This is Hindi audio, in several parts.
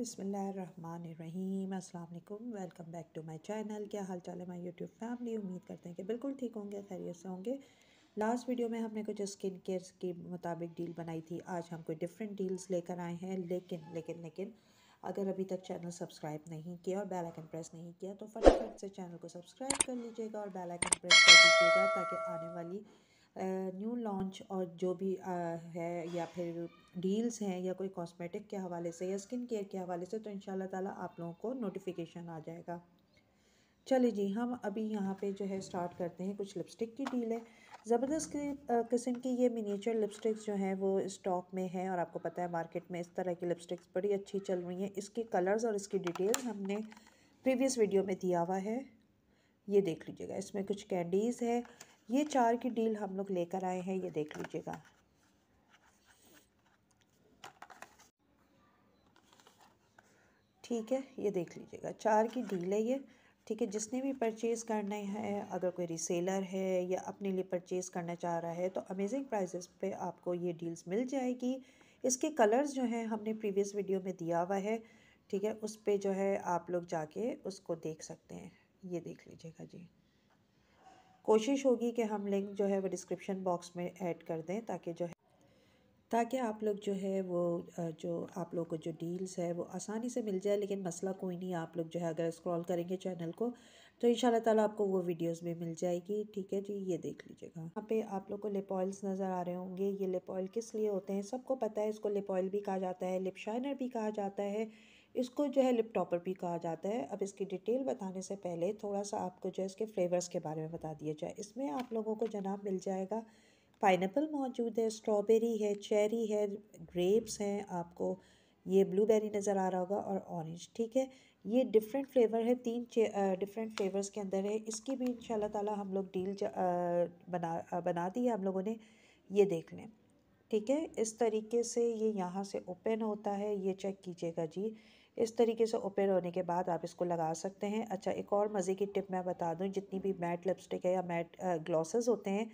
अस्सलाम वालेकुम welcome back to my channel क्या हाल चाल है माय यूट्यूब फैमिली उम्मीद करते हैं कि बिल्कुल ठीक होंगे खैरियत से होंगे लास्ट वीडियो में हमने कुछ स्किन केयर के मुताबिक डील बनाई थी आज हम कोई डिफरेंट डील्स लेकर आए हैं लेकिन लेकिन लेकिन अगर अभी तक चैनल सब्सक्राइब नहीं किया और बेल आइकन प्रेस नहीं किया तो फटाफट से चैनल को सब्सक्राइब कर लीजिएगा और बेल आइकन प्रेस कर दीजिएगा ताकि आने वाली न्यू लॉन्च और जो भी है या फिर डील्स हैं या कोई कॉस्मेटिक के हवाले से या स्किन केयर के हवाले से तो इन ताला आप लोगों को नोटिफिकेशन आ जाएगा चलिए जी हम अभी यहाँ पे जो है स्टार्ट करते हैं कुछ लिपस्टिक की डील है ज़बरदस्त किस्म की ये मिनीचर लिपस्टिक्स जो हैं वो स्टॉक में हैं और आपको पता है मार्केट में इस तरह की लिपस्टिक्स बड़ी अच्छी चल रही हैं इसके कलर्स और इसकी डिटेल्स हमने प्रीवियस वीडियो में दिया हुआ है ये देख लीजिएगा इसमें कुछ कैंडीज़ है ये चार की डील हम लोग लेकर आए हैं ये देख लीजिएगा ठीक है ये देख लीजिएगा चार की डील है ये ठीक है जिसने भी परचेज़ करना है अगर कोई रिसेलर है या अपने लिए परचेज़ करना चाह रहा है तो अमेजिंग प्राइजेस पे आपको ये डील्स मिल जाएगी इसके कलर्स जो हैं हमने प्रीवियस वीडियो में दिया हुआ है ठीक है उस पर जो है आप लोग जाके उसको देख सकते हैं ये देख लीजिएगा जी कोशिश होगी कि हम लिंक जो है वो डिस्क्रिप्शन बॉक्स में ऐड कर दें ताकि जो है ताकि आप लोग जो है वो जो आप लोग को जो डील्स है वो आसानी से मिल जाए लेकिन मसला कोई नहीं आप लोग जो है अगर स्क्रॉल करेंगे चैनल को तो इन ताला आपको वो वीडियोस भी मिल जाएगी ठीक है जी ये देख लीजिएगा यहाँ पे आप लोग को लिप ऑयल्स नज़र आ रहे होंगे ये लिप ऑयल किस लिए होते हैं सबको पता है इसको लिप ऑयल भी कहा जाता है लिप शाइनर भी कहा जाता है इसको जो है लिप टॉपर भी कहा जाता है अब इसकी डिटेल बताने से पहले थोड़ा सा आपको जो है इसके फ्लेवर्स के बारे में बता दिया जाए इसमें आप लोगों को जनाब मिल जाएगा पाइनएप्पल मौजूद है स्ट्रॉबेरी है चेरी है ग्रेप्स हैं आपको ये ब्लूबेरी नज़र आ रहा होगा और ऑरेंज ठीक है ये डिफरेंट फ्लेवर है तीन डिफरेंट फ्लेवर्स के अंदर है इसकी भी इन ताला हम लोग डील आ, बना आ, बना दी है हम लोगों ने ये देख लें ठीक है इस तरीके से ये यहाँ से ओपन होता है ये चेक कीजिएगा जी इस तरीके से ओपन होने के बाद आप इसको लगा सकते हैं अच्छा एक और मज़े की टिप मैं बता दूँ जितनी भी मैट लिपस्टिक है या मैट ग्लॉसेस होते हैं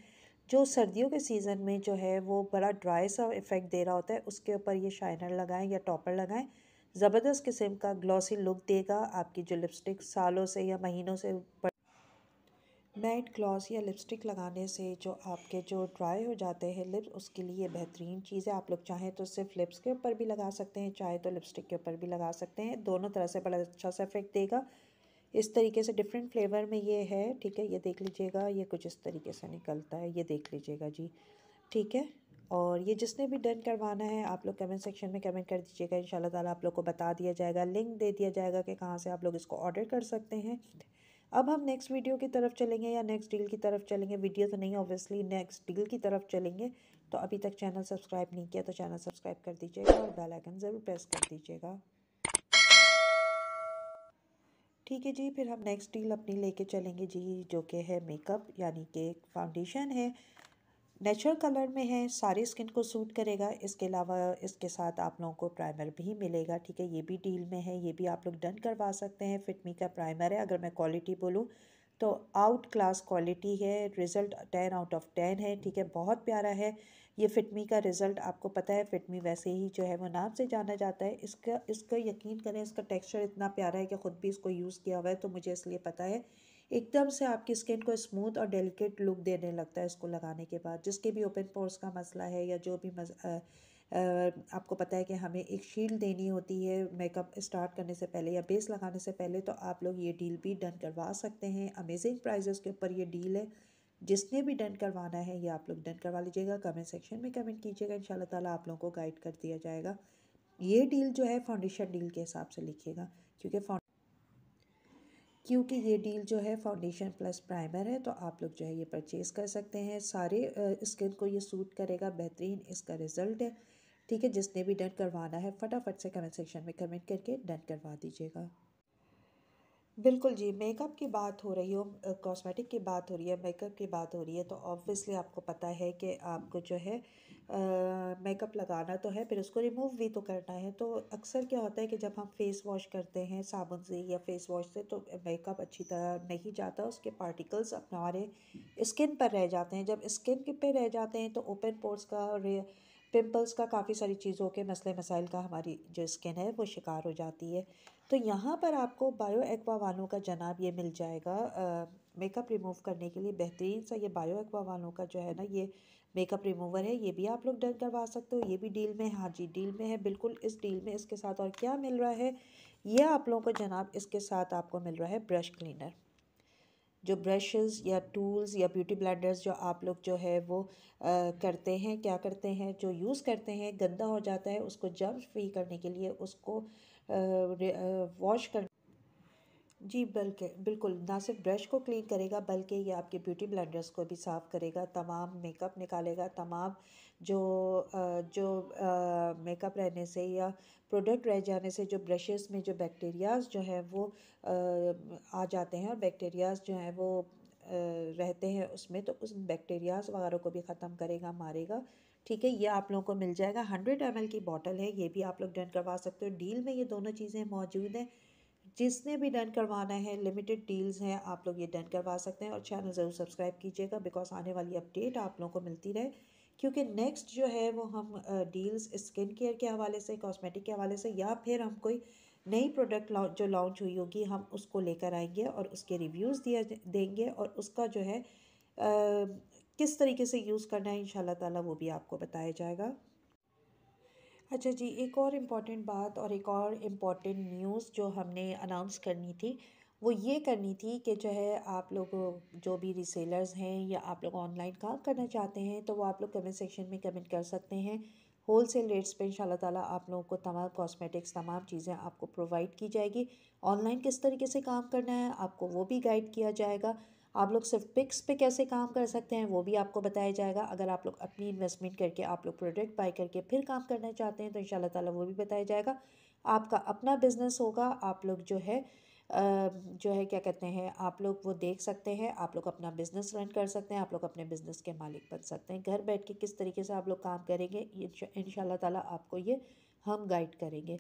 जो सर्दियों के सीज़न में जो है वो बड़ा ड्राई सा इफ़ेक्ट दे रहा होता है उसके ऊपर ये शाइनर लगाएं या टॉपर लगाएं ज़बरदस्त किस्म का ग्लॉसी लुक देगा आपकी जो लिपस्टिक सालों से या महीनों से नाइट ग्लॉस या लिपस्टिक लगाने से जो आपके जो ड्राई हो जाते हैं लिप्स उसके लिए बेहतरीन चीज़ है आप लोग चाहें तो सिर्फ लिप्स के ऊपर भी लगा सकते हैं चाहे तो लिपस्टिक के ऊपर भी लगा सकते हैं दोनों तरह से बड़ा अच्छा सा इफेक्ट देगा इस तरीके से डिफरेंट फ्लेवर में ये है ठीक है ये देख लीजिएगा ये कुछ इस तरीके से निकलता है ये देख लीजिएगा जी ठीक है और ये जिसने भी डन करवाना है आप लोग कमेंट सेक्शन में कमेंट कर दीजिएगा इन ताला आप लोग को बता दिया जाएगा लिंक दे दिया जाएगा कि कहाँ से आप लोग इसको ऑर्डर कर सकते हैं अब हम नेक्स्ट वीडियो की तरफ चलेंगे या नेक्स्ट डील की तरफ चलेंगे वीडियो तो नहीं ऑब्वियसली नेक्स्ट डील की तरफ चलेंगे तो अभी तक चैनल सब्सक्राइब नहीं किया तो चैनल सब्सक्राइब कर दीजिएगा और बेल आइकन ज़रूर प्रेस कर दीजिएगा ठीक है जी फिर हम नेक्स्ट डील अपनी लेके चलेंगे जी जो कि है मेकअप यानी कि फाउंडेशन है नेचुरल कलर में है सारी स्किन को सूट करेगा इसके अलावा इसके साथ आप लोगों को प्राइमर भी मिलेगा ठीक है ये भी डील में है ये भी आप लोग डन करवा सकते हैं फिटमी का प्राइमर है अगर मैं क्वालिटी बोलूँ तो आउट क्लास क्वालिटी है result ten out of ten है ठीक है बहुत प्यारा है ये फिटमी का रिज़ल्ट आपको पता है फिटमी वैसे ही जो है वो नाम से जाना जाता है इसका इसका यकीन करें इसका टेक्सचर इतना प्यारा है कि ख़ुद भी इसको यूज़ किया हुआ है तो मुझे इसलिए पता है एकदम से आपकी स्किन को स्मूथ और डेलिकेट लुक देने लगता है इसको लगाने के बाद जिसके भी ओपन पोर्स का मसला है या जो भी मस, आ, आ, आपको पता है कि हमें एक शील्ड देनी होती है मेकअप स्टार्ट करने से पहले या बेस लगाने से पहले तो आप लोग ये डील भी डन करवा सकते हैं अमेजिंग प्राइजेस के ऊपर ये डील है जिसने भी डन करवाना है ये आप लोग डन करवा लीजिएगा कमेंट सेक्शन में कमेंट कीजिएगा इन ताला आप लोगों को गाइड कर दिया जाएगा ये डील जो है फाउंडेशन डील के हिसाब से लिखिएगा क्योंकि क्योंकि ये डील जो है फाउंडेशन प्लस प्राइमर है तो आप लोग जो है ये परचेज़ कर सकते हैं सारे स्किन को ये सूट करेगा बेहतरीन इसका रिज़ल्ट है ठीक है जिसने भी डन करवाना है फटाफट से कमेंट सेक्शन में कमेंट करके डन करवा दीजिएगा बिल्कुल जी मेकअप की बात हो रही हो कॉस्मेटिक की बात हो रही है मेकअप की बात हो रही है तो ऑब्वियसली आपको पता है कि आपको जो है मेकअप लगाना तो है फिर उसको रिमूव भी तो करना है तो अक्सर क्या होता है कि जब हम फेस वॉश करते हैं साबुन से या फेस वॉश से तो मेकअप अच्छी तरह नहीं जाता उसके पार्टिकल्स अपने हमारे स्किन पर रह जाते हैं जब स्किन पे रह जाते हैं तो ओपन पोर्स का पिम्पल्स का काफ़ी सारी चीज़ों के मसले मसाइल का हमारी जो स्किन है वो शिकार हो जाती है तो यहाँ पर आपको बायो एक्वा वालों का जनाब ये मिल जाएगा मेकअप रिमूव करने के लिए बेहतरीन सा ये बायो एक्वा वालों का जो है ना ये मेकअप रिमूवर है ये भी आप लोग डन करवा सकते हो ये भी डील में है हाँ जी डील में है बिल्कुल इस डील में इसके साथ और क्या मिल रहा है ये आप लोगों को जनाब इसके साथ आपको मिल रहा है ब्रश क्लीनर जो ब्रशेस या टूल्स या ब्यूटी ब्लेंडर्स जो आप लोग जो है वो आ, करते हैं क्या करते हैं जो यूज़ करते हैं गंदा हो जाता है उसको जम्स फ्री करने के लिए उसको वॉश कर जी बल्कि बिल्कुल ना सिर्फ ब्रश को क्लीन करेगा बल्कि ये आपके ब्यूटी ब्लेंडर्स को भी साफ़ करेगा तमाम मेकअप निकालेगा तमाम जो जो मेकअप रहने से या प्रोडक्ट रह जाने से जो ब्रशेस में जो बैक्टीरियाज जो है वो आ जाते हैं और बैक्टीरियाज जो हैं वो रहते हैं उसमें तो उस बैक्टीरियाज़ वगैरह को भी ख़त्म करेगा मारेगा ठीक है ये आप लोगों को मिल जाएगा हंड्रेड एम की बॉटल है ये भी आप लोग डन करवा सकते हो डील में ये दोनों चीज़ें मौजूद हैं जिसने भी डन करवाना है लिमिटेड डील्स हैं आप लोग ये डन करवा सकते हैं और चैनल ज़रूर सब्सक्राइब कीजिएगा बिकॉज आने वाली अपडेट आप लोगों को मिलती रहे क्योंकि नेक्स्ट जो है वो हम डील्स स्किन केयर के हवाले से कॉस्मेटिक के हवाले से या फिर हम कोई नई प्रोडक्ट जो लॉन्च हुई होगी हम उसको लेकर आएंगे और उसके रिव्यूज़ दिया देंगे और उसका जो है आ, किस तरीके से यूज़ करना है इन ताला वो भी आपको बताया जाएगा अच्छा जी एक और इम्पॉर्टेंट बात और एक और इम्पॉर्टेंट न्यूज़ जो हमने अनाउंस करनी थी वो ये करनी थी कि जो है आप लोग जो भी रिसेलर्स हैं या आप लोग ऑनलाइन काम करना चाहते हैं तो वो आप लोग कमेंट सेक्शन में कमेंट कर सकते हैं होल सेल रेट्स पे इन ताला आप लोगों को तमाम कॉस्मेटिक्स तमाम चीज़ें आपको प्रोवाइड की जाएगी ऑनलाइन किस तरीके से काम करना है आपको वो भी गाइड किया जाएगा आप लोग सिर्फ पिक्स पे कैसे काम कर सकते हैं वो भी आपको बताया जाएगा अगर आप लोग अपनी इन्वेस्टमेंट करके आप लोग प्रोडक्ट बाई करके फिर काम करना चाहते हैं तो इन ताला वो भी बताया जाएगा आपका अपना बिज़नेस होगा आप लोग जो है जो है क्या कहते हैं आप लोग वो देख सकते हैं आप लोग अपना बिज़नेस रन कर सकते हैं आप लोग अपने बिज़नेस के मालिक बन सकते हैं घर बैठ के किस तरीके से आप लोग काम करेंगे इन ताला आपको ये हम गाइड करेंगे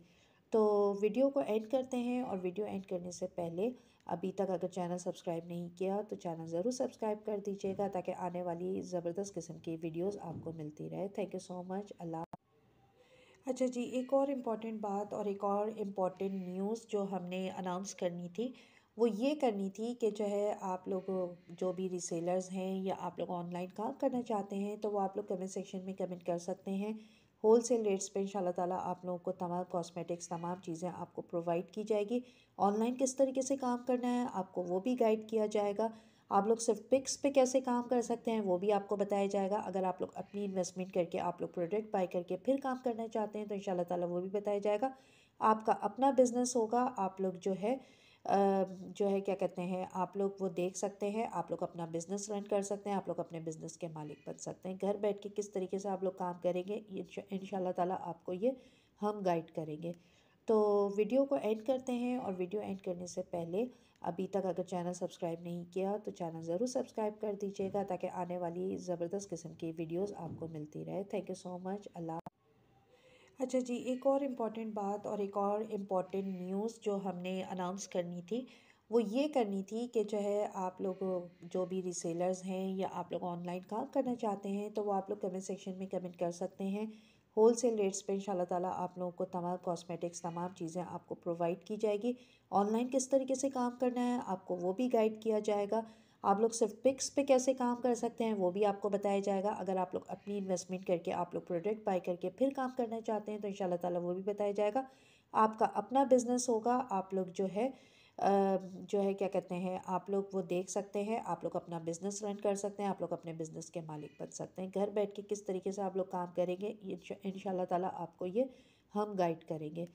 तो वीडियो को एंड करते हैं और वीडियो एंड करने से पहले अभी तक अगर चैनल सब्सक्राइब नहीं किया तो चैनल ज़रूर सब्सक्राइब कर दीजिएगा ताकि आने वाली ज़बरदस्त किस्म की वीडियोज़ आपको मिलती रहे थैंक यू सो मच अल्लाह अच्छा जी एक और इम्पॉर्टेंट बात और एक और इम्पॉर्टेंट न्यूज़ जो हमने अनाउंस करनी थी वो ये करनी थी कि जो है आप लोग जो भी रिसेलर्स हैं या आप लोग ऑनलाइन काम करना चाहते हैं तो वो आप लोग कमेंट सेक्शन में कमेंट कर सकते हैं होल सेल रेट्स पर इन ताला आप लोगों को तमाम कॉस्मेटिक्स तमाम चीज़ें आपको प्रोवाइड की जाएगी ऑनलाइन किस तरीके से काम करना है आपको वो भी गाइड किया जाएगा आप लोग सिर्फ पिक्स पे कैसे काम कर सकते हैं वो भी आपको बताया जाएगा अगर आप लोग अपनी इन्वेस्टमेंट करके आप लोग प्रोडक्ट बाई करके फिर काम करना चाहते हैं तो इन ताला वो भी बताया जाएगा आपका अपना बिज़नेस होगा आप लोग जो है जो है क्या कहते हैं आप लोग वो देख सकते हैं आप लोग अपना बिज़नेस रन कर सकते हैं आप लोग अपने बिज़नेस के मालिक बन सकते हैं घर बैठ के किस तरीके से आप लोग काम करेंगे इन ताला आपको ये हम गाइड करेंगे तो वीडियो को एंड करते हैं और वीडियो एंड करने से पहले अभी तक अगर चैनल सब्सक्राइब नहीं किया तो चैनल ज़रूर सब्सक्राइब कर दीजिएगा ताकि आने वाली ज़बरदस्त किस्म की वीडियोस आपको मिलती रहे थैंक यू सो मच अल्लाह अच्छा जी एक और इम्पॉर्टेंट बात और एक और इम्पॉर्टेंट न्यूज़ जो हमने अनाउंस करनी थी वो ये करनी थी कि जो है आप लोग जो भी रिसेलर्स हैं या आप लोग ऑनलाइन काम करना चाहते हैं तो वो आप लोग कमेंट सेक्शन में कमेंट कर सकते हैं होल सेल रेट्स पर इन ताला आप लोगों को तमाम कॉस्मेटिक्स तमाम चीज़ें आपको प्रोवाइड की जाएगी ऑनलाइन किस तरीके से काम करना है आपको वो भी गाइड किया जाएगा आप लोग सिर्फ पिक्स पे कैसे काम कर सकते हैं वो भी आपको बताया जाएगा अगर आप लोग अपनी इन्वेस्टमेंट करके आप लोग प्रोडक्ट बाई करके फिर काम करना चाहते हैं तो इन ताला वो भी बताया जाएगा आपका अपना बिज़नेस होगा आप लोग जो है जो है क्या कहते हैं आप लोग वो देख सकते हैं आप लोग अपना बिज़नेस रन कर सकते हैं आप लोग अपने बिज़नेस के मालिक बन सकते हैं घर बैठ के किस तरीके से आप लोग काम करेंगे इन ताला आपको ये हम गाइड करेंगे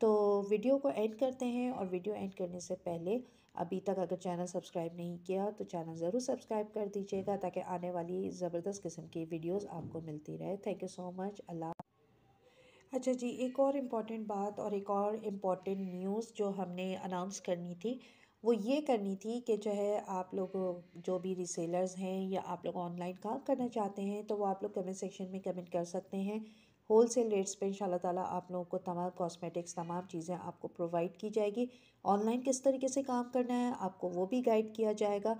तो वीडियो को एंड करते हैं और वीडियो एंड करने से पहले अभी तक अगर चैनल सब्सक्राइब नहीं किया तो चैनल ज़रूर सब्सक्राइब कर दीजिएगा ताकि आने वाली ज़बरदस्त किस्म की वीडियोज़ आपको मिलती रहे थैंक यू सो मच अल्लाह अच्छा जी एक और इम्पॉर्टेंट बात और एक और इम्पॉर्टेंट न्यूज़ जो हमने अनाउंस करनी थी वो ये करनी थी कि जो है आप लोग जो भी रिसेलर्स हैं या आप लोग ऑनलाइन काम करना चाहते हैं तो वो आप लोग कमेंट सेक्शन में कमेंट कर सकते हैं होल सेल रेट्स पे इंशाल्लाह ताला आप लोगों को तमाम कॉस्मेटिक्स तमाम चीज़ें आपको प्रोवाइड की जाएगी ऑनलाइन किस तरीके से काम करना है आपको वो भी गाइड किया जाएगा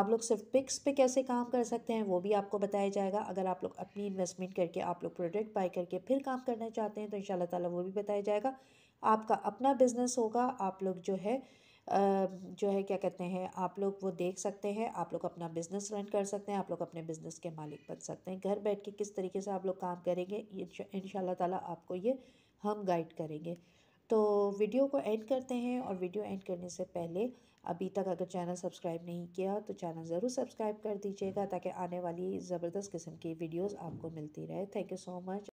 आप लोग सिर्फ पिक्स पे कैसे काम कर सकते हैं वो भी आपको बताया जाएगा अगर आप लोग अपनी इन्वेस्टमेंट करके आप लोग प्रोडक्ट बाई करके फिर काम करना चाहते हैं तो इन ताला वो भी बताया जाएगा आपका अपना बिज़नेस होगा आप लोग जो है जो है क्या कहते हैं आप लोग वो देख सकते हैं आप लोग अपना बिज़नेस रन कर सकते हैं आप लोग अपने बिज़नेस के मालिक बन सकते हैं घर बैठ के किस तरीके से आप लोग काम करेंगे इन ताला आपको ये हम गाइड करेंगे तो वीडियो को एंड करते हैं और वीडियो एंड करने से पहले अभी तक अगर चैनल सब्सक्राइब नहीं किया तो चैनल ज़रूर सब्सक्राइब कर दीजिएगा ताकि आने वाली ज़बरदस्त किस्म की वीडियोज़ आपको मिलती रहे थैंक यू सो मच